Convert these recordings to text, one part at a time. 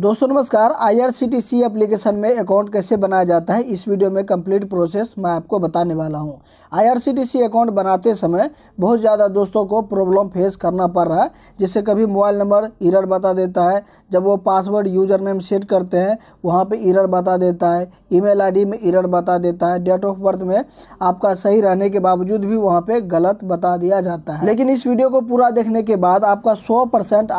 दोस्तों नमस्कार IRCTC application में अकाउंट कैसे बनाया जाता है इस वीडियो में कंप्लीट प्रोसेस मैं आपको बताने वाला हूं आईआरसीटीसी अकाउंट बनाते समय बहुत ज़्यादा दोस्तों को प्रॉब्लम फेस करना पड़ रहा है जैसे कभी मोबाइल नंबर इरर बता देता है जब वो पासवर्ड यूजर नेम सेट करते हैं वहाँ पर इरर बता देता है ई मेल में इरर बता देता है डेट ऑफ बर्थ में आपका सही रहने के बावजूद भी वहाँ पर गलत बता दिया जाता है लेकिन इस वीडियो को पूरा देखने के बाद आपका सौ परसेंट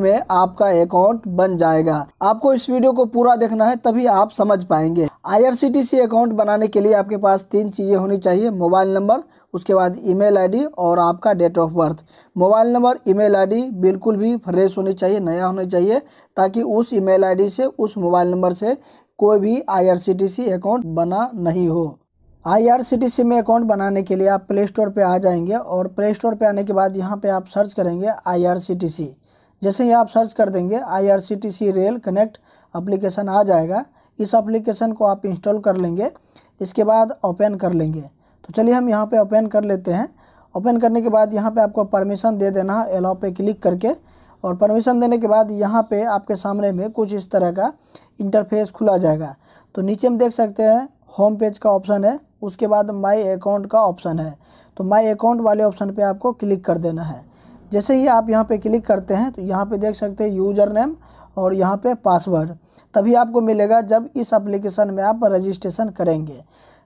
में आपका अकाउंट बन जाएगा आपको इस वीडियो को पूरा देखना है तभी आप समझ पाएंगे आई अकाउंट बनाने के लिए आपके पास तीन चीज़ें होनी चाहिए मोबाइल नंबर उसके बाद ईमेल आईडी और आपका date of birth mobile number email ID बिल्कुल भी फ्रेश होनी चाहिए नया होना चाहिए ताकि उस ईमेल आईडी से उस मोबाइल नंबर से कोई भी आईआरसीटीसी अकाउंट बना नहीं हो आईआरसीटीसी में अकाउंट बनाने के लिए आप प्ले स्टोर पर आ जाएंगे और प्ले स्टोर पर आने के बाद यहाँ पर आप सर्च करेंगे आई जैसे ही आप सर्च कर देंगे आई रेल कनेक्ट अप्लीकेशन आ जाएगा इस अप्लीकेशन को आप इंस्टॉल कर लेंगे इसके बाद ओपन कर लेंगे तो चलिए हम यहाँ पे ओपन कर लेते हैं ओपन करने के बाद यहाँ पे आपको परमिशन दे देना है एलाउ पे क्लिक करके और परमिशन देने के बाद यहाँ पे आपके सामने में कुछ इस तरह का इंटरफेस खुला जाएगा तो नीचे हम देख सकते हैं होम पेज का ऑप्शन है उसके बाद माई अकाउंट का ऑप्शन है तो माई अकाउंट वाले ऑप्शन पर आपको क्लिक कर देना है जैसे ही आप यहाँ पे क्लिक करते हैं तो यहाँ पे देख सकते हैं यूज़र नेम और यहाँ पे पासवर्ड तभी आपको मिलेगा जब इस एप्लीकेशन में आप रजिस्ट्रेशन करेंगे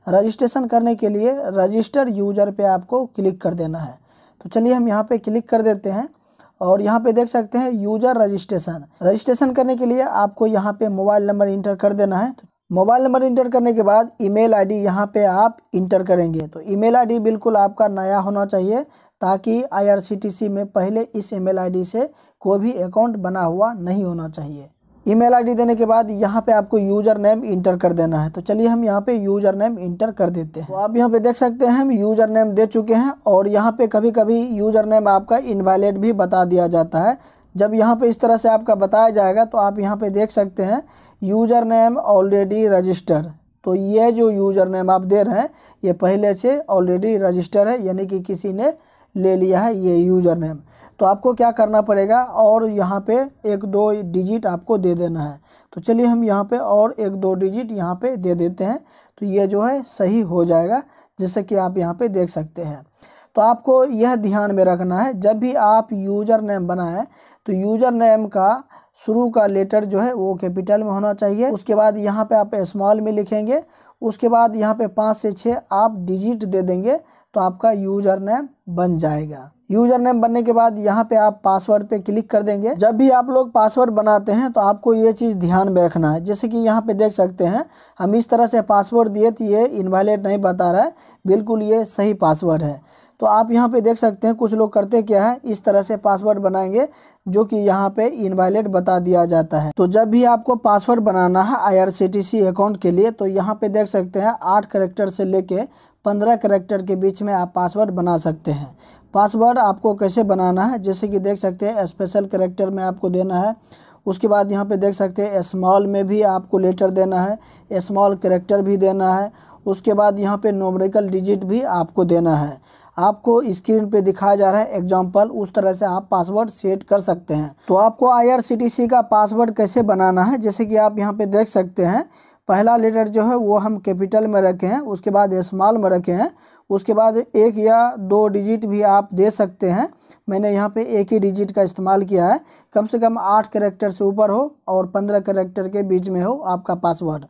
रजिस्ट्रेशन करने के लिए रजिस्टर यूज़र पे आपको क्लिक कर देना है तो चलिए हम यहाँ पे क्लिक कर देते हैं और यहाँ पे देख सकते हैं यूज़र रजिस्ट्रेशन रजिस्ट्रेशन करने के लिए आपको यहाँ पे मोबाइल नंबर इंटर कर देना है तो मोबाइल नंबर इंटर करने के बाद ईमेल आईडी यहाँ पे आप इंटर करेंगे तो ईमेल आईडी बिल्कुल आपका नया होना चाहिए ताकि आईआरसीटीसी में पहले इस ईमेल आईडी से कोई भी अकाउंट बना हुआ नहीं होना चाहिए ईमेल आईडी देने के बाद यहाँ पे आपको यूज़र नेम इंटर कर देना है तो चलिए हम यहाँ पे यूज़र नेम इंटर कर देते हैं तो आप यहाँ पे देख सकते हैं हम यूज़र नेम दे चुके हैं और यहाँ पे कभी कभी यूज़र नेम आपका इनवैलिड भी बता दिया जाता है जब यहाँ पे इस तरह से आपका बताया जाएगा तो आप यहाँ पे देख सकते हैं यूज़र नेम ऑलरेडी रजिस्टर तो ये जो यूज़र नेम आप दे रहे हैं ये पहले से ऑलरेडी रजिस्टर है यानी कि किसी ने ले लिया है ये यूज़र नेम तो आपको क्या करना पड़ेगा और यहाँ पे एक दो डिजिट आपको दे देना है तो चलिए हम यहाँ पे और एक दो डिजिट यहाँ पे दे देते हैं तो ये जो है सही हो जाएगा जैसे कि आप यहाँ पे देख सकते हैं तो आपको यह ध्यान में रखना है जब भी आप यूज़र नेम बनाएं तो यूज़र नेम का शुरू का लेटर जो है वो कैपिटल में होना चाहिए उसके बाद यहाँ पे आप स्मॉल में लिखेंगे उसके बाद यहाँ पे पाँच से छः आप डिजिट दे देंगे तो आपका यूजर नेम बन जाएगा यूजर नेम बनने के बाद यहाँ पे आप पासवर्ड पे क्लिक कर देंगे जब भी आप लोग पासवर्ड बनाते हैं तो आपको ये चीज़ ध्यान में रखना है जैसे कि यहाँ पे देख सकते हैं हम इस तरह से पासवर्ड दिए तो ये इनवैलिड नहीं बता रहा है बिल्कुल ये सही पासवर्ड है तो आप यहाँ पे देख सकते हैं कुछ लोग करते क्या है इस तरह से पासवर्ड बनाएंगे जो कि यहाँ पे इनवाइलेट बता दिया जाता है तो जब भी आपको पासवर्ड बनाना है आईआरसीटीसी अकाउंट के लिए तो यहाँ पे देख सकते हैं आठ करेक्टर से लेके पंद्रह करेक्टर के बीच में आप पासवर्ड बना सकते हैं पासवर्ड आपको कैसे बनाना है जैसे कि देख सकते हैं स्पेशल करेक्टर में आपको देना है उसके बाद यहाँ पे देख सकते हैं स्मॉल में भी आपको लेटर देना है स्मॉल करेक्टर भी देना है उसके बाद यहाँ पे नोमरिकल डिजिट भी आपको देना है आपको स्क्रीन पे दिखाया जा रहा है एग्जाम्पल उस तरह से आप पासवर्ड सेट कर सकते हैं तो आपको आई का पासवर्ड कैसे बनाना है जैसे कि आप यहाँ पे देख सकते हैं पहला लेटर जो है वो हम कैपिटल में रखे हैं उसके बाद इस्माल में रखे हैं उसके बाद एक या दो डिजिट भी आप दे सकते हैं मैंने यहाँ पे एक ही डिजिट का इस्तेमाल किया है कम से कम आठ करेक्टर से ऊपर हो और पंद्रह करेक्टर के बीच में हो आपका पासवर्ड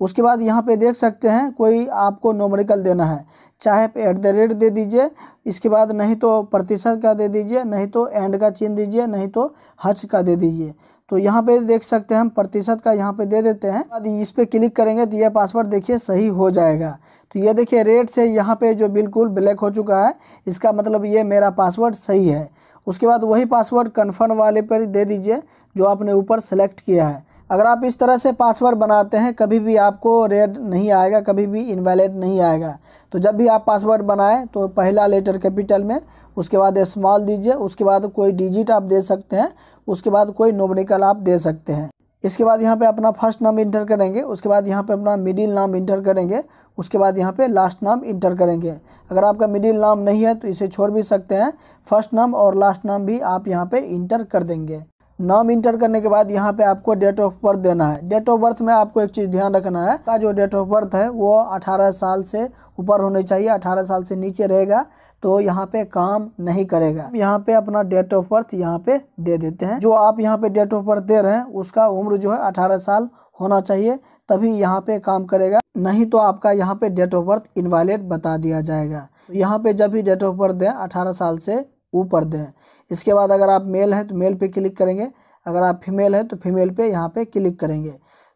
उसके बाद यहाँ पे देख सकते हैं कोई आपको नोमरिकल देना है चाहे एट द रेट दे दीजिए इसके बाद नहीं तो प्रतिशत का दे दीजिए नहीं तो एंड का चिन्ह दीजिए नहीं तो हच का दे दीजिए तो यहाँ पे देख सकते हैं हम प्रतिशत का यहाँ पे दे देते हैं बाद इस पर क्लिक करेंगे तो यह पासवर्ड देखिए सही हो जाएगा तो ये देखिए रेट से यहाँ पे जो बिल्कुल ब्लैक हो चुका है इसका मतलब ये मेरा पासवर्ड सही है उसके बाद वही पासवर्ड कन्फर्म वाले पर दे दीजिए जो आपने ऊपर सेलेक्ट किया है अगर आप इस तरह से पासवर्ड बनाते हैं कभी भी आपको रेड नहीं आएगा कभी भी इनवैलिड नहीं आएगा तो जब भी आप पासवर्ड बनाएं तो पहला लेटर कैपिटल में उसके बाद स्मॉल दीजिए उसके बाद कोई डिजिट आप दे सकते हैं उसके बाद कोई नोबनिकल आप दे सकते हैं इसके बाद यहाँ पे अपना फर्स्ट नाम इंटर करेंगे उसके बाद यहाँ पे अपना मिडिल नाम इंटर करेंगे उसके बाद यहाँ पे लास्ट नाम इंटर करेंगे अगर आपका मिडिल नाम नहीं है तो इसे छोड़ भी सकते हैं फर्स्ट नाम और लास्ट नाम भी आप यहाँ पे इंटर कर देंगे नाम इंटर करने के बाद यहाँ पे आपको डेट ऑफ बर्थ देना है डेट ऑफ बर्थ में आपको एक चीज़ ध्यान रखना है का जो डेट ऑफ बर्थ है वो 18 साल से ऊपर होनी चाहिए 18 साल से नीचे रहेगा तो यहाँ पे काम नहीं करेगा यहाँ पे अपना डेट ऑफ बर्थ यहाँ पे दे देते हैं जो आप यहाँ पे डेट ऑफ बर्थ दे रहे हैं उसका उम्र जो है अठारह साल होना चाहिए तभी यहाँ पे काम करेगा नहीं तो आपका यहाँ पे डेट ऑफ बर्थ इन्वाइलेट बता दिया जाएगा यहाँ पे जब भी डेट ऑफ बर्थ दें अठारह साल से ऊपर दें इसके बाद अगर आप मेल हैं तो मेल पे क्लिक करेंगे अगर आप फीमेल हैं तो फीमेल पे यहाँ पे क्लिक करेंगे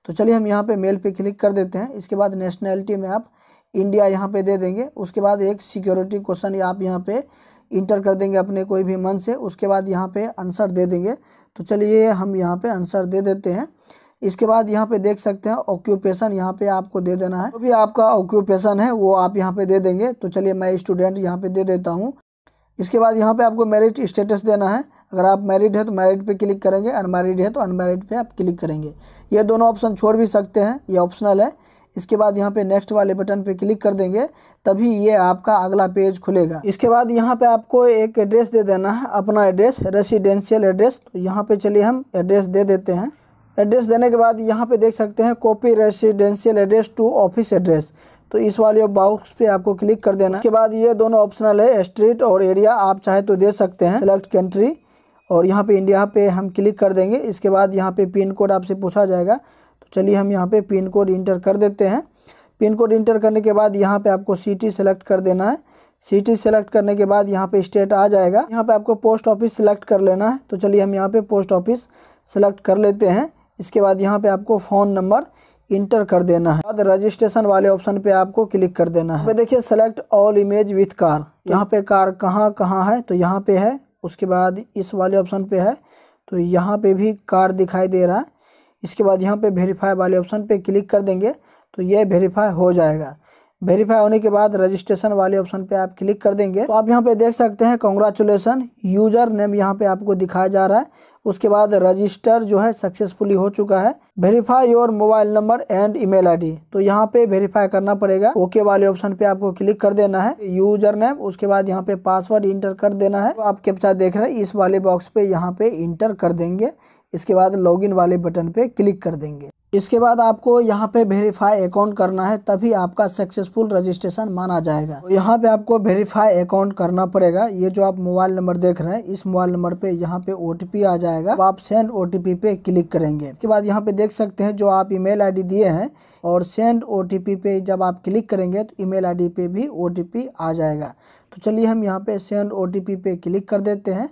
तो चलिए हम यहाँ पे मेल पे क्लिक कर देते हैं इसके बाद नेशनैलिटी में आप इंडिया यहाँ पे दे देंगे उसके बाद एक सिक्योरिटी क्वेश्चन आप यहाँ पे इंटर कर देंगे अपने कोई भी मन से उसके बाद यहाँ पे आंसर दे देंगे तो चलिए हम यहाँ पे आंसर दे देते हैं इसके बाद यहाँ पे देख सकते हैं ऑक्यूपेशन यहाँ पे आपको दे देना है जो भी आपका ऑक्यूपेशन है वो आप यहाँ पे दे देंगे तो चलिए मैं स्टूडेंट यहाँ पे दे देता हूँ इसके बाद यहाँ पे आपको मैरिड स्टेटस देना है अगर आप मैरिड है तो मैरिड पे क्लिक करेंगे अनमैरिड है तो अनमैरिड पे आप क्लिक करेंगे ये दोनों ऑप्शन छोड़ भी सकते हैं ये ऑप्शनल है इसके बाद यहाँ पे नेक्स्ट वाले बटन पे क्लिक कर देंगे तभी ये आपका अगला पेज खुलेगा इसके बाद यहाँ पे आपको एक एड्रेस दे देना है अपना एड्रेस रेसिडेंशियल एड्रेस तो यहाँ पे चलिए हम एड्रेस दे देते हैं एड्रेस देने के बाद यहाँ पे देख सकते हैं copy residential address to office address तो इस वाले बॉक्स पे आपको क्लिक कर देना इसके बाद ये दोनों ऑप्शनल है स्ट्रीट और एरिया आप चाहे तो दे सकते हैं सेलेक्ट कंट्री और यहाँ पे इंडिया पे हम क्लिक कर देंगे इसके बाद यहाँ पे पिन कोड आपसे पूछा जाएगा तो चलिए हम यहाँ पे पिन कोड इंटर कर देते हैं पिन कोड इंटर करने के बाद यहाँ पे आपको सिटी सेलेक्ट कर देना है सिटी सेलेक्ट करने के बाद यहाँ पे स्टेट आ जाएगा यहाँ पे आपको पोस्ट ऑफिस सेलेक्ट कर लेना है तो चलिए हम यहाँ पे पोस्ट ऑफिस सेलेक्ट कर लेते हैं इसके बाद यहाँ पे आपको फ़ोन नंबर इंटर कर देना है बाद रजिस्ट्रेशन वाले ऑप्शन पे आपको क्लिक कर देना है देखिए select all image with car यहाँ पे कार कहाँ कहाँ है तो यहाँ पे है उसके बाद इस वाले ऑप्शन पे है तो यहाँ पे भी कार दिखाई दे रहा है इसके बाद यहाँ पे वेरीफाई वाले ऑप्शन पे क्लिक कर देंगे तो ये वेरीफाई हो जाएगा वेरीफाई होने के बाद रजिस्ट्रेशन वाले ऑप्शन पे आप क्लिक कर देंगे तो आप यहाँ पे देख सकते हैं कॉन्ग्रेचुलेसन यूजर नेम यहाँ पे आपको दिखाया जा रहा है उसके बाद रजिस्टर जो है सक्सेसफुली हो चुका है verify your mobile number and email ID तो यहाँ पे वेरीफाई करना पड़ेगा ओके वाले ऑप्शन पे आपको क्लिक कर देना है यूजर नेम उसके बाद यहाँ पे पासवर्ड इंटर कर देना है तो आप कैप्चा देख रहे हैं इस वाले बॉक्स पे यहाँ पे इंटर कर देंगे इसके बाद लॉग वाले बटन पे क्लिक कर देंगे इसके बाद आपको यहाँ पे वेरीफाई अकाउंट करना है तभी आपका सक्सेसफुल रजिस्ट्रेशन माना जाएगा तो यहाँ पे आपको वेरीफाई अकाउंट करना पड़ेगा ये जो आप मोबाइल नंबर देख रहे हैं इस मोबाइल नंबर पे यहाँ पे ओ आ जाएगा तो आप सेंड ओ पे क्लिक करेंगे इसके बाद यहाँ पे देख सकते हैं जो आप ईमेल आईडी दिए हैं और सेंड ओ पे जब आप क्लिक करेंगे तो ई मेल पे भी ओ आ जाएगा तो चलिए हम यहाँ पे सेंड ओ पे क्लिक कर देते हैं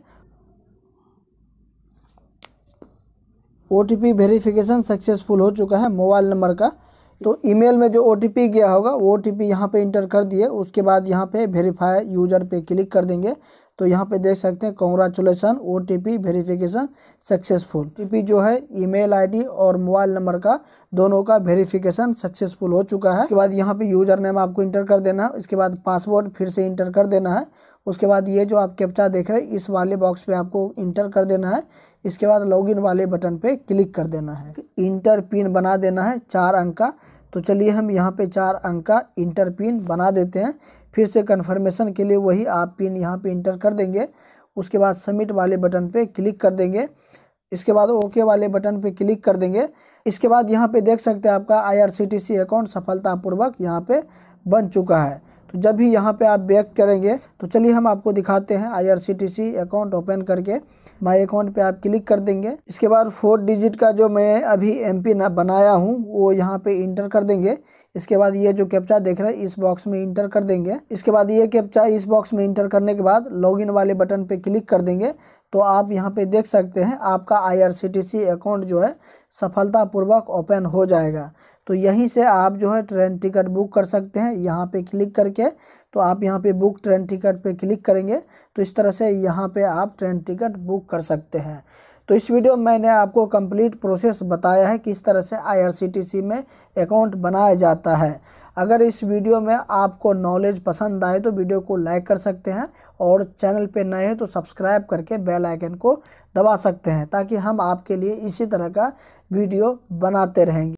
ओ टी वेरीफिकेशन सक्सेसफुल हो चुका है मोबाइल नंबर का तो ईमेल में जो ओ गया होगा वो ओ टी यहाँ पर इंटर कर दिए उसके बाद यहाँ पे वेरीफाई यूज़र पे क्लिक कर देंगे तो यहाँ पे देख सकते हैं congratulation O T P verification successful T जो है ईमेल आईडी और मोबाइल नंबर का दोनों का वेरीफिकेशन सक्सेसफुल हो चुका है उसके बाद यहाँ पे यूजर नेम आपको इंटर कर देना है उसके बाद पासवर्ड फिर से इंटर कर देना है उसके बाद ये जो आप कैप्चा देख रहे हैं इस वाले बॉक्स पे आपको इंटर कर देना है इसके बाद लॉगिन वाले बटन पे क्लिक कर देना है इंटर पिन बना देना है चार अंक का तो चलिए हम यहाँ पे चार अंक का इंटर पिन बना देते हैं फिर से कन्फर्मेशन के लिए वही आप पिन यहाँ पे इंटर कर देंगे उसके बाद सबमिट वाले बटन पे क्लिक कर देंगे इसके बाद ओके वाले बटन पे क्लिक कर देंगे इसके बाद यहाँ पे देख सकते हैं आपका आई अकाउंट सफलतापूर्वक यहाँ पर बन चुका है तो जब भी यहाँ पे आप बैक करेंगे तो चलिए हम आपको दिखाते हैं आईआरसीटीसी अकाउंट ओपन करके माई अकाउंट पे आप क्लिक कर देंगे इसके बाद फोर डिजिट का जो मैं अभी एम पी बनाया हूँ वो यहाँ पे इंटर कर देंगे इसके बाद ये जो कैप्चा देख रहे हैं इस बॉक्स में इंटर कर देंगे इसके बाद ये कैप्चा इस बॉक्स में इंटर करने के बाद लॉग वाले बटन पर क्लिक कर देंगे तो आप यहाँ पे देख सकते हैं आपका आई अकाउंट जो है सफलतापूर्वक ओपन हो जाएगा तो यहीं से आप जो है ट्रेन टिकट बुक कर सकते हैं यहाँ पे क्लिक करके तो आप यहाँ पे बुक ट्रेन टिकट पे क्लिक करेंगे तो इस तरह से यहाँ पे आप ट्रेन टिकट बुक कर सकते हैं तो इस वीडियो में मैंने आपको कंप्लीट प्रोसेस बताया है किस तरह से आईआरसीटीसी में अकाउंट बनाया जाता है अगर इस वीडियो में आपको नॉलेज पसंद आए तो वीडियो को लाइक कर सकते हैं और चैनल पे नए हैं तो सब्सक्राइब करके बेल आइकन को दबा सकते हैं ताकि हम आपके लिए इसी तरह का वीडियो बनाते रहेंगे